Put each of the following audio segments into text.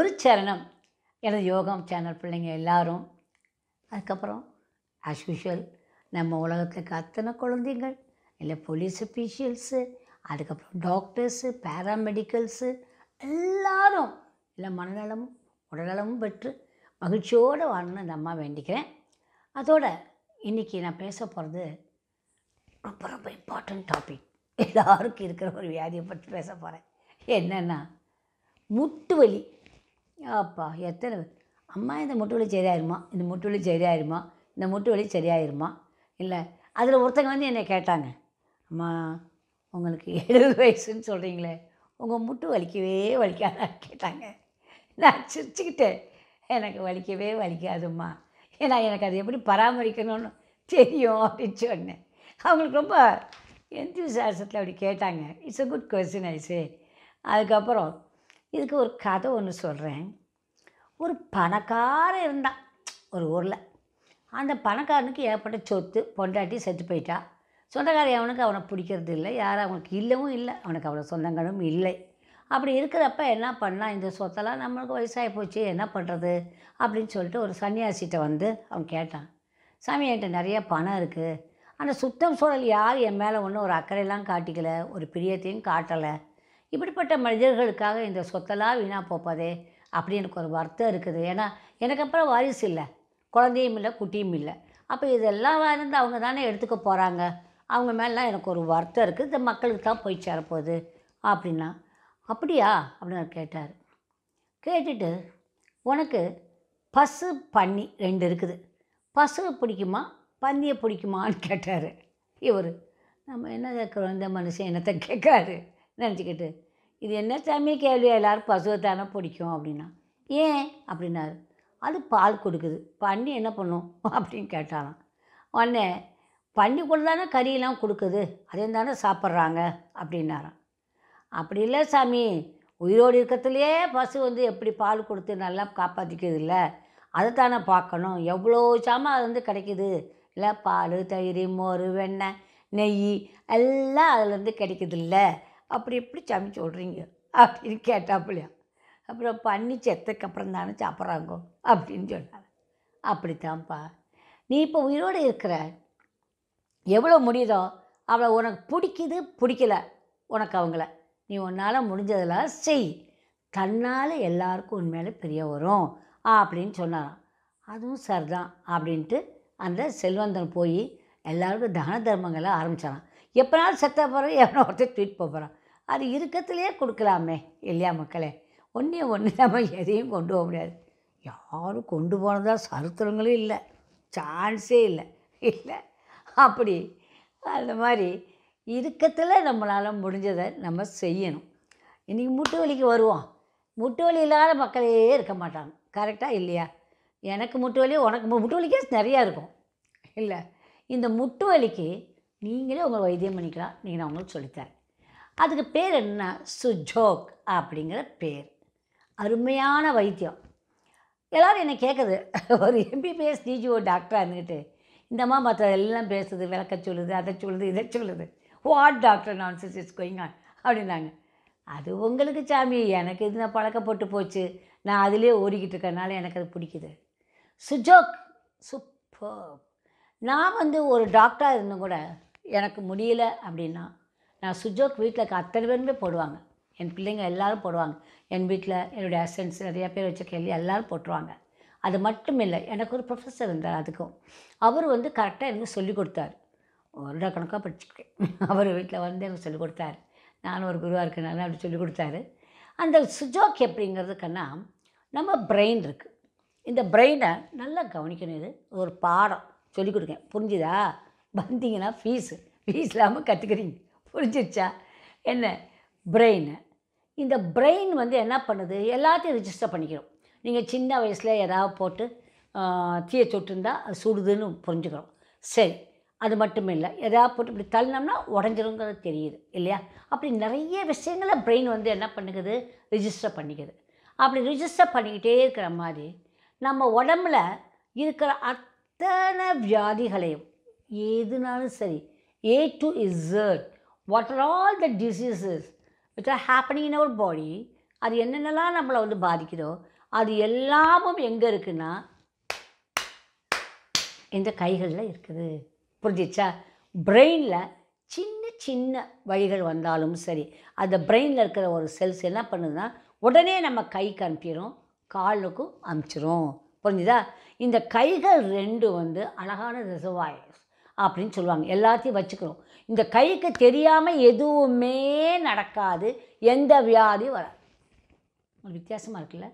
ஒரு சரணம் எனது யோகம் சேனல் பிள்ளைங்க எல்லாரும் அதுக்கப்புறம் ஆஸ் யூஷுவல் நம்ம உலகத்துக்கு அத்தனை குழந்தைங்கள் இல்லை போலீஸ் அஃபீஷியல்ஸு அதுக்கப்புறம் டாக்டர்ஸு பேராமெடிக்கல்ஸு எல்லாரும் இல்லை மனநலமும் உடல்நலமும் பெற்று மகிழ்ச்சியோடு வாழணும்னு நம்ம அம்மா வேண்டிக்கிறேன் அதோட இன்றைக்கி நான் பேச போகிறது ரொம்ப ரொம்ப இம்பார்ட்டண்ட் டாபிக் எல்லாருக்கும் இருக்கிற ஒரு வியாதியை பற்றி பேச போகிறேன் என்னென்னா முட்டு வலி அப்பா எத்தனை அம்மா இந்த முட்டு வலி சரியாயிருமா இந்த முட்டு வழி சரியாயிருமா இந்த முட்டு வலி சரியாயிருமா இல்லை அதில் ஒருத்தங்க வந்து என்னை கேட்டாங்க அம்மா உங்களுக்கு எழுபது வயசுன்னு சொல்கிறீங்களே உங்கள் முட்டு வலிக்கவே வலிக்காதான்னு கேட்டாங்க நான் சிரிச்சுக்கிட்டேன் எனக்கு வலிக்கவே வலிக்காதும்மா ஏன்னா எனக்கு அது எப்படி பராமரிக்கணும்னு தெரியும் அப்படின்னு சொன்னேன் அவங்களுக்கு ரொம்ப விசாசத்தில் அப்படி கேட்டாங்க இட்ஸ் அ குட் கொஸ்டின் ஐசு அதுக்கப்புறம் இதுக்கு ஒரு கதை ஒன்று சொல்கிறேன் ஒரு பணக்காரன் இருந்தான் ஒரு ஊரில் அந்த பணக்காரனுக்கு ஏற்பட்ட சொத்து பொண்டாட்டி செத்து போயிட்டா சொந்தக்காரன் அவனுக்கு அவனை பிடிக்கிறது இல்லை யாரும் அவனுக்கு இல்லவும் இல்லை அவனுக்கு அவ்வளோ சொந்தங்களும் இல்லை அப்படி இருக்கிறப்ப என்ன பண்ணால் இந்த சொத்தெல்லாம் நம்மளுக்கு வயசாகி போச்சு என்ன பண்ணுறது அப்படின்னு சொல்லிட்டு ஒரு சன்னியாசிகிட்ட வந்து அவன் கேட்டான் சாமி என்கிட்ட நிறைய பணம் இருக்குது ஆனால் சுத்தம் சூழல் யார் என் மேலே ஒன்றும் ஒரு அக்கறையெல்லாம் காட்டிக்கலை ஒரு பிரியத்தையும் காட்டலை இப்படிப்பட்ட மனிதர்களுக்காக இந்த சொத்தெல்லாம் வீணாக போப்பதே அப்படி எனக்கு ஒரு வருத்தம் இருக்குது ஏன்னா எனக்கு அப்புறம் வாரிசு இல்லை குழந்தையும் இல்லை குட்டியும் இல்லை அப்போ இதெல்லாம் இருந்து அவங்க தானே எடுத்துக்க போகிறாங்க அவங்க மேலாம் எனக்கு ஒரு வருத்தம் இருக்குது இந்த மக்களுக்கு தான் போய் சேரப்போகுது அப்படின்னா அப்படியா அப்படின்னு கேட்டார் கேட்டுட்டு உனக்கு பசு பன்னி ரெண்டு இருக்குது பசுவை பிடிக்குமா பன்னியை பிடிக்குமான்னு கேட்டார் இவர் நம்ம என்ன கேட்குறோம் இந்த மனுஷன் என்னத்தை கேட்குறாரு நினச்சிக்கிட்டு இது என்ன சாமி கேள்வி எல்லோரும் பசுவை தானே பிடிக்கும் அப்படின்னா ஏன் அப்படின்னாரு அது பால் கொடுக்குது பண்ணி என்ன பண்ணும் அப்படின்னு கேட்டாலாம் உடனே பண்ணி கூட தானே கறியெல்லாம் கொடுக்குது அதையும் தானே சாப்பிட்றாங்க அப்படின்னாராம் அப்படி இல்லை சாமி உயிரோடு இருக்கிறதுலையே பசு வந்து எப்படி பால் கொடுத்து நல்லா காப்பாற்றிக்கிறது இல்லை அதை தானே பார்க்கணும் எவ்வளோ சாமான் அது வந்து கிடைக்கிது இல்லை பால் தயிர் மோர் வெண்ணெய் நெய் எல்லாம் அதுலேருந்து கிடைக்குது இல்லை அப்படி எப்படி சாமி சொல்கிறீங்க அப்படின்னு கேட்டாப்புலையா அப்புறம் பண்ணி செத்துக்கு அப்புறம் தானே சாப்பிட்றாங்க அப்படின்னு சொன்னாங்க அப்படித்தான்ப்பா நீ இப்போ உயிரோடு இருக்கிற எவ்வளோ முடியுதோ அவளை உனக்கு பிடிக்குது பிடிக்கல உனக்கு அவங்கள நீ உன்னால் முடிஞ்சதெல்லாம் செய் தன்னால் எல்லாருக்கும் உண்மையில பெரிய வரும் அப்படின்னு சொன்னாராம் அதுவும் சரிதான் அப்படின்ட்டு அந்த செல்வந்தன் போய் எல்லாருக்கும் தான தர்மங்களை ஆரம்பித்தாரான் எப்போனாலும் செத்த போகிறேன் எவனோ ஒருத்தர் ட்வீட் போகிறான் அது இருக்கிறதுலையே கொடுக்கலாமே இல்லையா மக்களே ஒன்றே ஒன்று நம்ம எதையும் கொண்டு போக முடியாது யாரும் கொண்டு போனதா சருத்திரங்களும் இல்லை சான்ஸே இல்லை இல்லை அப்படி அந்த மாதிரி இருக்கத்தில் நம்மளால் முடிஞ்சதை நம்ம செய்யணும் இன்றைக்கி முட்டு வலிக்கு வருவோம் முட்டு வலி இல்லாத மக்களே இருக்க மாட்டாங்க கரெக்டாக இல்லையா எனக்கு முட்டு வலி உனக்கு முட்டு வலிக்கே நிறையா இருக்கும் இல்லை இந்த முட்டு வலிக்கு நீங்களே உங்களை வைத்தியம் பண்ணிக்கலாம் நீங்கள் நான் உங்களுக்கு சொல்லித்தரேன் அதுக்கு பேர் என்ன சுஜோக் அப்படிங்கிற பேர் அருமையான வைத்தியம் எல்லோரும் என்னை கேட்குது ஒரு எம்பிபிஎஸ் டிஜிஓ டாக்டராக இருந்துக்கிட்டு இந்தம்மா மற்ற எல்லாம் பேசுது விளக்க சொல்லுது அதை சொல்லுது இதை சொல்லுது வாட் டாக்டர் நான் சிஸ் இஸ் கோயிங் ஆன் அப்படின்னாங்க அது உங்களுக்கு சாமி எனக்கு இது நான் பழக்கப்பட்டு போச்சு நான் அதிலே ஓடிக்கிட்டு இருக்கனால எனக்கு அது பிடிக்குது சுஜோக் சூப்பர் நான் வந்து ஒரு டாக்டராக இருந்தும் கூட எனக்கு முடியல அப்படின்னா நான் சுஜோக் வீட்டில் இருக்க அத்தனை பேருமே போடுவாங்க என் பிள்ளைங்க எல்லோரும் போடுவாங்க என் வீட்டில் என்னுடைய அசன்ஸ் நிறையா பேர் வச்ச கேள்வி எல்லோரும் போட்டுருவாங்க அது மட்டும் இல்லை எனக்கு ஒரு ப்ரொஃபஸர் இருந்தார் அதுக்கும் அவர் வந்து கரெக்டாக எனக்கு சொல்லிக் கொடுத்தார் வருடக்கணக்காக படிச்சுருக்கேன் அவர் வீட்டில் வந்து எனக்கு சொல்லிக் கொடுத்தாரு நானும் ஒரு குருவாக இருக்கேன் அப்படி சொல்லிக் கொடுத்தாரு அந்த சுஜோக் எப்படிங்கிறதுக்குன்னா நம்ம பிரெயின் இருக்குது இந்த பிரெயினை நல்லா கவனிக்கணும் இது ஒரு பாடம் சொல்லிக் கொடுக்கேன் புரிஞ்சுதா வந்தீங்கன்னா ஃபீஸு ஃபீஸ் இல்லாமல் கற்றுக்குறீங்க புரிஞ்சிருச்சா என்ன பிரெயின் இந்த பிரெயின் வந்து என்ன பண்ணுது எல்லாத்தையும் ரிஜிஸ்டர் பண்ணிக்கிறோம் நீங்கள் சின்ன வயசில் ஏதாவது போட்டு தீய இருந்தால் அது சுடுதுன்னு புரிஞ்சுக்கிறோம் சரி அது மட்டும் இல்லை எதாவது போட்டு இப்படி தள்ளினோம்னா உடஞ்சிருங்கிறது தெரியுது இல்லையா அப்படி நிறைய விஷயங்களை பிரெயின் வந்து என்ன பண்ணுக்குது ரிஜிஸ்டர் பண்ணிக்குது அப்படி ரிஜிஸ்டர் பண்ணிக்கிட்டே இருக்கிற மாதிரி நம்ம உடம்புல இருக்கிற அத்தனை வியாதிகளையும் எதுனாலும் சரி ஏ டு இசர்ட் what are all the diseases which are happening in our body அது என்னென்னலாம் நம்மளை வந்து பாதிக்குதோ அது எல்லாமும் எங்கே இருக்குன்னா இந்த கைகளில் இருக்குது புரிஞ்சிச்சா பிரெயினில் சின்ன சின்ன வழிகள் வந்தாலும் சரி அந்த பிரெயினில் இருக்கிற ஒரு செல்ஸ் என்ன பண்ணுதுன்னா உடனே நம்ம கைக்கு அனுப்பிடும் காலுக்கும் அமுச்சிரும் புரிஞ்சுதா இந்த கைகள் ரெண்டு வந்து அழகான ரிசர்வாயர்ஸ் அப்படின்னு சொல்லுவாங்க எல்லாத்தையும் வச்சுக்கிறோம் இந்த கைக்கு தெரியாமல் எதுவுமே நடக்காது எந்த வியாதியும் வராது ஒரு வித்தியாசமாக இருக்குல்ல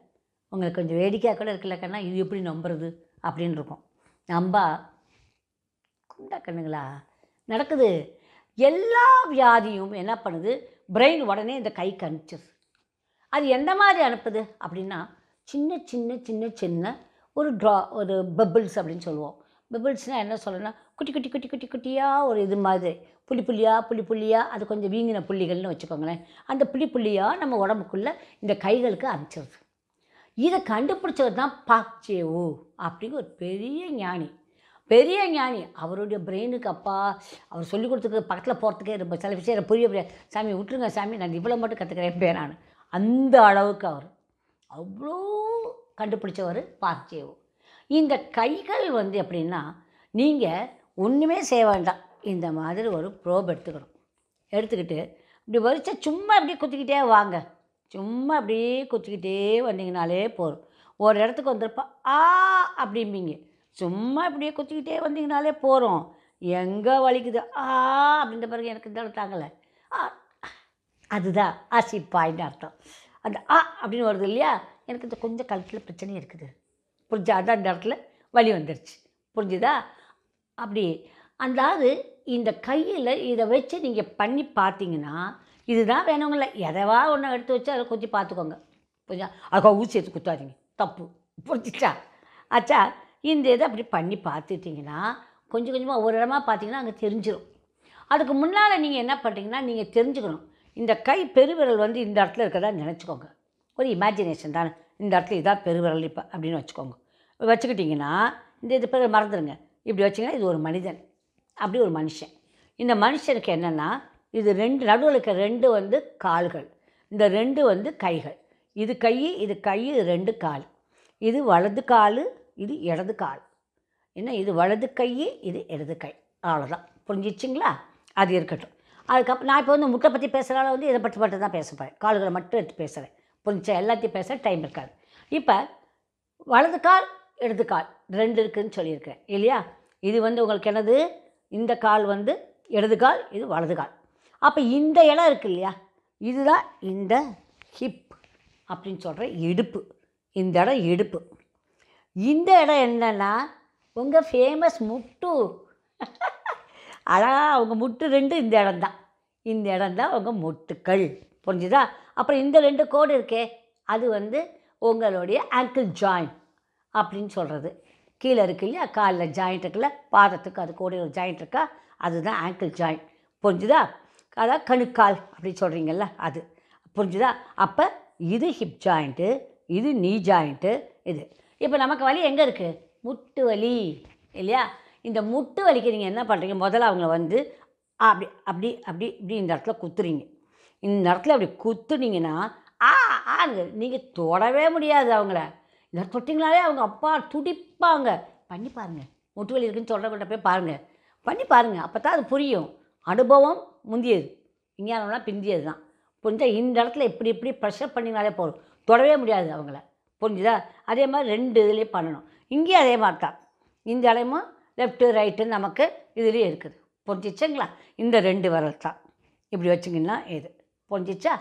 உங்களுக்கு கொஞ்சம் வேடிக்கையாக கூட இருக்குல்ல கண்ணா இது எப்படி நம்புறது அப்படின்னு இருக்கும் நம்பா குண்டா கண்ணுங்களா நடக்குது எல்லா வியாதியும் என்ன பண்ணுது பிரெயின் உடனே இந்த கைக்கு அனுப்பிச்சிருது அது எந்த மாதிரி அனுப்புது அப்படின்னா சின்ன சின்ன சின்ன சின்ன ஒரு ட்ரா ஒரு பபிள்ஸ் அப்படின்னு சொல்லுவோம் பிபிள்ஸ்னால் என்ன சொல்லணும்னா குட்டி குட்டி குட்டி குட்டி குட்டியாக ஒரு இது மாதிரி புளி புள்ளியாக புளி புள்ளியாக அது கொஞ்சம் வீங்கின புள்ளிகள்னு வச்சுக்கோங்களேன் அந்த புளி புள்ளியாக நம்ம உடம்புக்குள்ளே இந்த கைகளுக்கு அமைச்சிருது இதை கண்டுபிடிச்சவர் தான் பாக்சேவு அப்படிங்கிற ஒரு பெரிய ஞானி பெரிய ஞானி அவருடைய பிரெயினுக்கு அப்பா அவர் சொல்லிக் கொடுத்துக்கு பக்கத்தில் போகிறதுக்கே ரொம்ப சில விஷயம் புரிய புரிய சாமி விட்டுருங்க சாமி நான் இவ்வளோ மட்டும் கற்றுக்கிறேன் பேரானு அந்த அளவுக்கு அவர் அவ்வளோ கண்டுபிடிச்சவர் பாக்சேவு இந்த கைகள் வந்து எப்படின்னா நீங்கள் ஒன்றுமே செய்ய வேண்டாம் இந்த மாதிரி ஒரு ப்ரோப் எடுத்துக்கணும் எடுத்துக்கிட்டு இப்படி வரிச்சா சும்மா அப்படியே குத்திக்கிட்டே வாங்க சும்மா அப்படியே குத்திக்கிட்டே வந்தீங்கனாலே போதும் ஒரு இடத்துக்கு வந்துருப்பா ஆ அப்படிம்பிங்க சும்மா இப்படியே குத்திக்கிட்டே வந்தீங்கனாலே போகிறோம் எங்கே வலிக்குது ஆ அப்படின்ற பிறகு எனக்கு இந்த தாங்கலை ஆ அதுதான் ஆசிப்பாயின்னு அர்த்தம் அந்த ஆ அப்படின்னு வருது இல்லையா எனக்கு இந்த கொஞ்சம் கழுத்தில் பிரச்சனையும் இருக்குது புரிஞ்சா அதான் இந்த இடத்துல வலி வந்துருச்சு புரிஞ்சுதா அப்படி அந்தாவது இந்த கையில் இதை வச்சு நீங்கள் பண்ணி பார்த்தீங்கன்னா இதுதான் வேணுங்கள எதவா ஒன்று எடுத்து வச்சு அதை கொஞ்சம் பார்த்துக்கோங்க கொஞ்சம் அதுக்காக ஊசி எடுத்து குத்தாதீங்க தப்பு புரிஞ்சிச்சா ஆச்சா இந்த இதை அப்படி பண்ணி பார்த்துட்டிங்கன்னா கொஞ்சம் கொஞ்சமாக ஒரு இடமா பார்த்தீங்கன்னா அங்கே தெரிஞ்சிடும் அதுக்கு முன்னால் நீங்கள் என்ன பண்ணுறீங்கன்னா நீங்கள் தெரிஞ்சுக்கணும் இந்த கை பெருவிரல் வந்து இந்த இடத்துல இருக்கிறதா நினச்சிக்கோங்க ஒரு இமேஜினேஷன் தானே இந்த இடத்துல இதான் பெருவிரல் இப்போ அப்படின்னு வச்சுக்கோங்க வச்சுக்கிட்டிங்கன்னா இந்த இது பெரு மறந்துடுங்க இப்படி வச்சிங்கன்னா இது ஒரு மனிதன் அப்படி ஒரு மனுஷன் இந்த மனுஷனுக்கு என்னென்னா இது ரெண்டு நடுவில் இருக்க ரெண்டு வந்து கால்கள் இந்த ரெண்டு வந்து கைகள் இது கை இது கை இது ரெண்டு கால் இது வலது கால் இது இடது கால் என்ன இது வலது கை இது இடது கை அவ்வளோதான் புரிஞ்சிச்சிங்களா அது இருக்கட்டும் அதுக்கப்புறம் நான் இப்போ வந்து முட்டை பற்றி பேசுகிறனால வந்து இதை பற்றி மட்டும் தான் பேச போகிறேன் கால்களை மட்டும் எடுத்து பேசுகிறேன் புரிஞ்சா எல்லாத்தையும் பேச டைம் இருக்காது இப்போ வலது கால் இடது கால் ரெண்டு இருக்குதுன்னு சொல்லியிருக்கேன் இல்லையா இது வந்து உங்களுக்கு எனது இந்த கால் வந்து இடது கால் இது வலது கால் அப்போ இந்த இடம் இருக்குது இல்லையா இதுதான் இந்த ஹிப் அப்படின்னு சொல்கிற இடுப்பு இந்த இடம் இடுப்பு இந்த இடம் என்னென்னா உங்கள் ஃபேமஸ் முட்டு அழகாக அவங்க முட்டு ரெண்டு இந்த இடம் தான் இந்த இடம் தான் உங்கள் முட்டுக்கள் புரிஞ்சுதா அப்புறம் இந்த ரெண்டு கோடு இருக்கே அது வந்து உங்களுடைய ஆங்கிள் ஜாயின் அப்படின்னு சொல்கிறது கீழே இருக்கு இல்லையா காலில் ஜாயிண்ட் இருக்குல்ல பாதத்துக்கு அது கூட ஒரு ஜாயிண்ட் இருக்கா அதுதான் ஆங்கிள் ஜாயிண்ட் புரிஞ்சுதா அதான் கணுக்கால் அப்படின்னு சொல்கிறீங்கல்ல அது புரிஞ்சுதா அப்போ இது ஹிப் ஜாயிண்ட்டு இது நீ ஜாயிண்ட்டு இது இப்போ நமக்கு வலி எங்கே இருக்குது முட்டு வலி இல்லையா இந்த முட்டு வலிக்கு நீங்கள் என்ன பண்ணுறீங்க முதல்ல அவங்கள வந்து அப்படி அப்படி அப்படி இப்படி இந்த இடத்துல குத்துறீங்க இந்த இடத்துல அப்படி குத்துனீங்கன்னா ஆ ஆங்க நீங்கள் தொடவே முடியாது அவங்கள இந்த தொட்டிங்களாலே அவங்க அப்பா துடிப்பாங்க பண்ணி பாருங்கள் முட்டு வலி இருக்குன்னு சொல்கிற போய் பாருங்கள் பண்ணி பாருங்கள் அப்போ தான் அது புரியும் அனுபவம் முந்தியது விஞ்ஞானம்லாம் பிந்தியது தான் புரிஞ்சால் இந்த இடத்துல எப்படி எப்படி ப்ரெஷர் பண்ணிங்கனாலே போதும் தொடவே முடியாது அவங்கள புரிஞ்சுதா அதே மாதிரி ரெண்டு இதுலேயும் பண்ணணும் இங்கேயும் அதே மாதிரி தான் இந்த இடமும் லெஃப்ட்டு ரைட்டு நமக்கு இதுலேயே இருக்குது புரிஞ்சிச்சுங்களா இந்த ரெண்டு விரல் தான் இப்படி வச்சிங்கன்னா இது புரிஞ்சிச்சா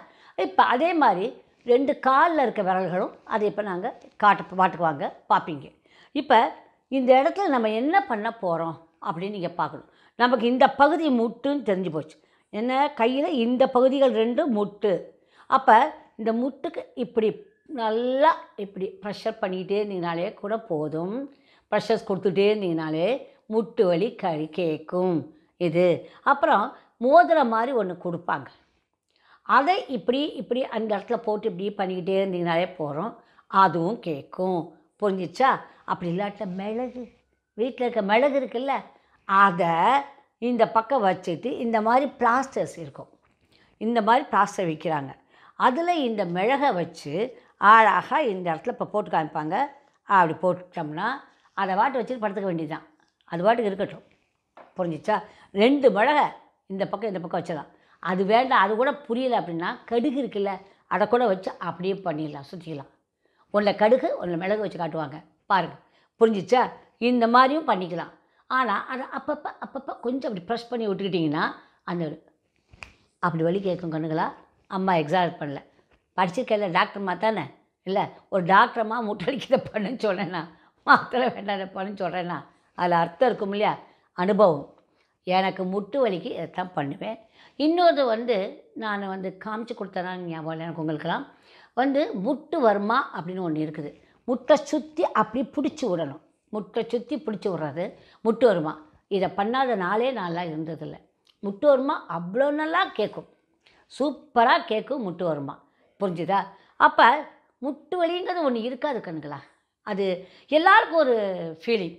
இப்போ அதே மாதிரி ரெண்டு காலில் இருக்க விரல்களும் அதை இப்போ நாங்கள் காட்டு பாட்டுக்கு வாங்க பார்ப்பீங்க இப்போ இந்த இடத்துல நம்ம என்ன பண்ண போகிறோம் அப்படின்னு நீங்கள் பார்க்கணும் நமக்கு இந்த பகுதி முட்டுன்னு தெரிஞ்சு போச்சு என்ன கையில் இந்த பகுதிகள் ரெண்டு முட்டு அப்போ இந்த முட்டுக்கு இப்படி நல்லா இப்படி ப்ரெஷர் பண்ணிக்கிட்டே இருந்தீங்கனாலே கூட போதும் ப்ரெஷர்ஸ் கொடுத்துட்டே இருந்தீங்கனாலே முட்டு வலி கறி கேட்கும் இது அப்புறம் மோதிர மாதிரி ஒன்று கொடுப்பாங்க அதை இப்படி இப்படி அந்த இடத்துல போட்டு இப்படி பண்ணிக்கிட்டே இருந்தீங்கனாலே போகிறோம் அதுவும் கேட்கும் புரிஞ்சிச்சா அப்படி இல்லாட்ட மிளகு வீட்டில் இருக்க மிளகு இருக்குல்ல அதை இந்த பக்கம் வச்சுட்டு இந்த மாதிரி பிளாஸ்டர்ஸ் இருக்கும் இந்த மாதிரி பிளாஸ்டர் விற்கிறாங்க அதில் இந்த மிளகை வச்சு அழகாக இந்த இடத்துல இப்போ போட்டு காமிப்பாங்க அப்படி போட்டுட்டோம்னா அதை வாட்டு வச்சுட்டு படுத்துக்க வேண்டியதுதான் அது வாட்டுக்கு இருக்கட்டும் புரிஞ்சிச்சா ரெண்டு மிளகை இந்த பக்கம் இந்த பக்கம் வச்சதான் அது வேண்டாம் அது கூட புரியலை அப்படின்னா கடுகு இருக்குல்ல அதை கூட வச்சு அப்படியே பண்ணிடலாம் சுற்றிக்கலாம் ஒன்றில் கடுகு ஒன்றில் மிளகு வச்சு காட்டுவாங்க பாருங்கள் புரிஞ்சிச்சா இந்த மாதிரியும் பண்ணிக்கலாம் ஆனால் அதை அப்பப்போ அப்பப்போ கொஞ்சம் அப்படி ப்ரெஷ் பண்ணி விட்டுக்கிட்டிங்கன்னா அந்த அப்படி வழி கேட்கும் கண்ணுங்களா அம்மா எக்ஸாக்ட் பண்ணல படிச்சிருக்கல டாக்டர்மா தானே இல்லை ஒரு டாக்டர்மா முட்டடிக்கிறத பண்ணுன்னு சொல்கிறேன்னா மாத்திரை வேண்டாம் பண்ணுன்னு சொல்கிறேன்னா அதில் அர்த்தம் இருக்கும் இல்லையா அனுபவம் எனக்கு முட்டு வலிக்கு இதைத்தான் பண்ணுவேன் இன்னொரு வந்து நான் வந்து காமிச்சு கொடுத்தேன்னு ஞாபகம் எனக்கு உங்களுக்கெல்லாம் வந்து முட்டு வருமா அப்படின்னு ஒன்று இருக்குது முட்டை சுற்றி அப்படி பிடிச்சி விடணும் முட்டை சுற்றி பிடிச்சி விடுறது முட்டு வருமா இதை பண்ணாத நாளே நாளாக இருந்ததில்லை முட்டு வருமா அவ்வளோ நல்லா கேட்கும் சூப்பராக கேட்கும் முட்டு வருமா புரிஞ்சுதா அப்போ முட்டு வலிங்கிறது ஒன்று இருக்காது கண்களா அது எல்லாருக்கும் ஒரு ஃபீலிங்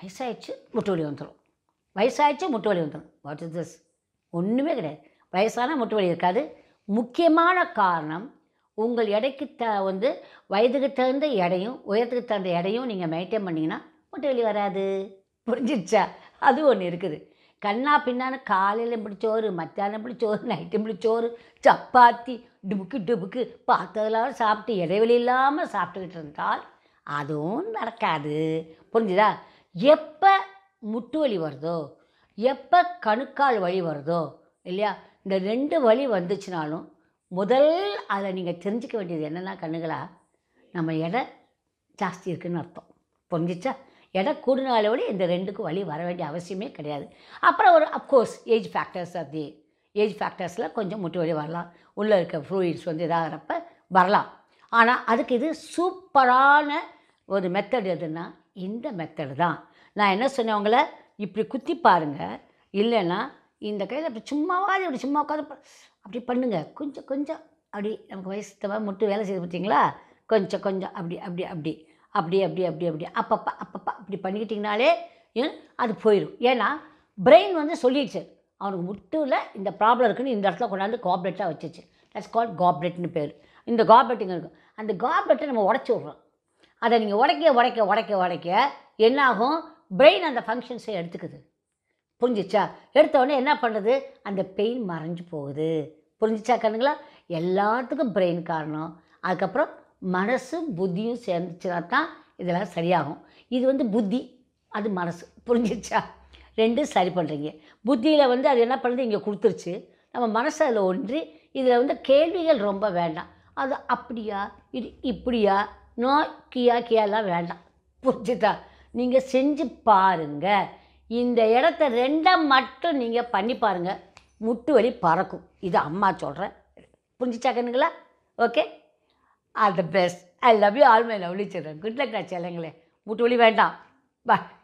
வயசாகிடுச்சு முட்டு வலி வந்துடும் வயசாகிடுச்சு முட்டு வலி வந்துடும் வாட் இஸ் திஸ் ஒன்றுமே கிடையாது வயசானால் முட்டு வலி இருக்காது முக்கியமான காரணம் உங்கள் எடைக்கு த வந்து வயதுக்கு தகுந்த எடையும் உயரத்துக்கு தகுந்த எடையும் நீங்கள் மெயின்டைன் பண்ணிங்கன்னா முட்டு வலி வராது புரிஞ்சிடுச்சா அது ஒன்று இருக்குது கண்ணா பின்னான காலையில் பிடிச்சோறு மத்தியானம் பிடிச்சோறு இப்படி பிடிச்சோறு சப்பாத்தி டுபுக்கு டுபுக்கு பார்த்ததெல்லாம் சாப்பிட்டு இடைவெளி இல்லாமல் சாப்பிட்டுக்கிட்டு இருந்தால் அதுவும் நடக்காது புரிஞ்சுதா எப்போ முட்டு வலி வருதோ எப்போ கணுக்கால் வலி வருதோ இல்லையா இந்த ரெண்டு வழி வந்துச்சுனாலும் முதல் அதில் நீங்கள் தெரிஞ்சிக்க வேண்டியது என்னென்னா கண்ணுகளா நம்ம எடை ஜாஸ்தி இருக்குதுன்னு அர்த்தம் புரிஞ்சிச்சா எடை கூடுனாலே விட இந்த ரெண்டுக்கும் வழி வர வேண்டிய அவசியமே கிடையாது அப்புறம் ஒரு அப்கோர்ஸ் ஏஜ் ஃபேக்டர்ஸ் அப்படி ஏஜ் ஃபேக்டர்ஸில் கொஞ்சம் முட்டு வலி வரலாம் உள்ளே இருக்க ஃப்ளூயிட்ஸ் வந்து இதாகிறப்ப வரலாம் ஆனால் அதுக்கு இது சூப்பரான ஒரு மெத்தட் எதுன்னா இந்த மெத்தடு தான் நான் என்ன சொன்னேன் அவங்கள இப்படி குத்தி பாருங்கள் இல்லைன்னா இந்த கையில் அப்படி சும்மாவாது இப்படி சும்மா உட்காந்து அப்படி பண்ணுங்கள் கொஞ்சம் கொஞ்சம் அப்படி நமக்கு வயசு தவா மட்டும் வேலை செய்து பார்த்தீங்களா கொஞ்சம் கொஞ்சம் அப்படி அப்படி அப்படி அப்படி அப்படி அப்படி அப்படி அப்பப்பா அப்பப்பா அப்படி பண்ணிக்கிட்டிங்கனாலே அது போயிடும் ஏன்னா பிரெயின் வந்து சொல்லிடுச்சு அவனுக்கு முட்டுவில் இந்த ப்ராப்ளம் இருக்குன்னு இந்த இடத்துல கொண்டாந்து காப்லெட்டாக வச்சிச்சு தட்ஸ் கால் காப்லெட்னு பேர் இந்த காப்லெட்டுங்க இருக்கும் அந்த காப்லெட்டை நம்ம உடச்சி விட்றோம் அதை நீங்கள் உடைக்க உடைக்க உடைக்க உடைக்க என்னாகும் பிரெயின் அந்த ஃபங்க்ஷன்ஸை எடுத்துக்குது புரிஞ்சிச்சா எடுத்தவொடனே என்ன பண்ணுது அந்த பெயின் மறைஞ்சு போகுது புரிஞ்சிச்சா கண்ணுங்களா எல்லாத்துக்கும் பிரெயின் காரணம் அதுக்கப்புறம் மனசும் புத்தியும் சேர்ந்துச்சுனா தான் இதெல்லாம் சரியாகும் இது வந்து புத்தி அது மனசு புரிஞ்சிச்சா ரெண்டும் சரி பண்ணுறீங்க புத்தியில் வந்து அது என்ன பண்ணுது இங்கே கொடுத்துருச்சு நம்ம மனசு அதில் ஒன்றி இதில் வந்து கேள்விகள் ரொம்ப வேண்டாம் அது அப்படியா இது இப்படியா நோ கியா கியாலாம் வேண்டாம் புரிஞ்சுட்டா நீங்கள் செஞ்சு பாருங்கள் இந்த இடத்த ரெண்டை மட்டும் நீங்கள் பண்ணி பாருங்கள் முட்டு வலி பறக்கும் இது அம்மா சொல்கிறேன் புரிஞ்சிச்சாக்கணுங்களா okay all the best I love you all my lovely children good luck நான் செல்லுங்களே முட்டு வலி வேண்டாம் பாய்